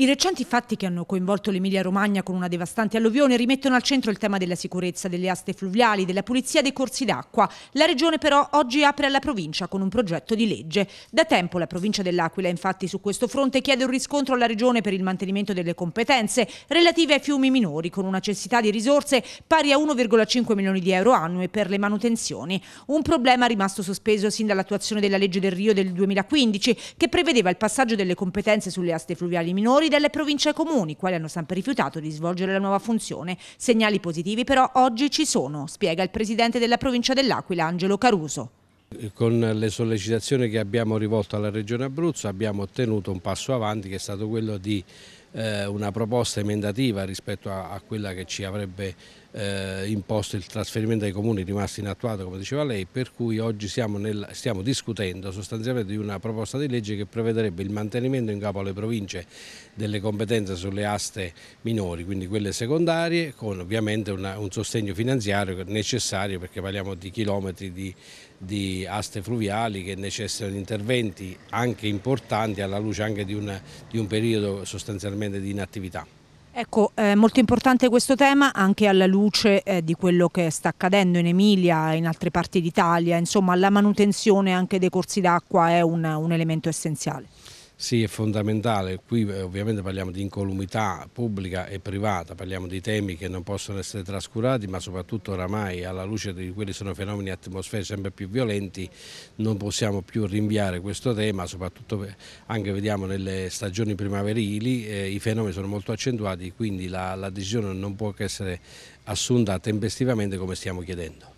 I recenti fatti che hanno coinvolto l'Emilia-Romagna con una devastante alluvione rimettono al centro il tema della sicurezza delle aste fluviali, della pulizia dei corsi d'acqua. La regione però oggi apre alla provincia con un progetto di legge. Da tempo la provincia dell'Aquila infatti su questo fronte chiede un riscontro alla regione per il mantenimento delle competenze relative ai fiumi minori con una cessità di risorse pari a 1,5 milioni di euro annue per le manutenzioni. Un problema rimasto sospeso sin dall'attuazione della legge del Rio del 2015 che prevedeva il passaggio delle competenze sulle aste fluviali minori poi delle province comuni, quali hanno sempre rifiutato di svolgere la nuova funzione. Segnali positivi però oggi ci sono, spiega il presidente della provincia dell'Aquila, Angelo Caruso. Con le sollecitazioni che abbiamo rivolto alla Regione Abruzzo abbiamo ottenuto un passo avanti che è stato quello di eh, una proposta emendativa rispetto a, quella che ci avrebbe eh, imposto il trasferimento ai comuni rimasto inattuato come diceva lei, per cui oggi nel, stiamo discutendo sostanzialmente di una proposta di legge che prevederebbe il mantenimento in capo alle province delle competenze sulle aste minori, quindi quelle secondarie, con ovviamente una, un sostegno finanziario necessario perché parliamo di chilometri di, di aste fluviali che necessitano di interventi anche importanti alla luce anche di, una, di un periodo sostanzialmente di inattività. Ecco, eh, molto importante questo tema anche alla luce eh, di quello che sta accadendo in Emilia e in altre parti d'Italia, insomma la manutenzione anche dei corsi d'acqua è un, un elemento essenziale. Sì, è fondamentale. Qui eh, ovviamente parliamo di incolumità pubblica e privata, parliamo di temi che non possono essere trascurati, ma soprattutto oramai alla luce di quelli che sono fenomeni atmosferici sempre più violenti, non possiamo più rinviare questo tema, soprattutto eh, anche vediamo nelle stagioni primaverili, eh, i fenomeni sono molto accentuati, quindi la, la decisione non può che essere assunta tempestivamente come stiamo chiedendo.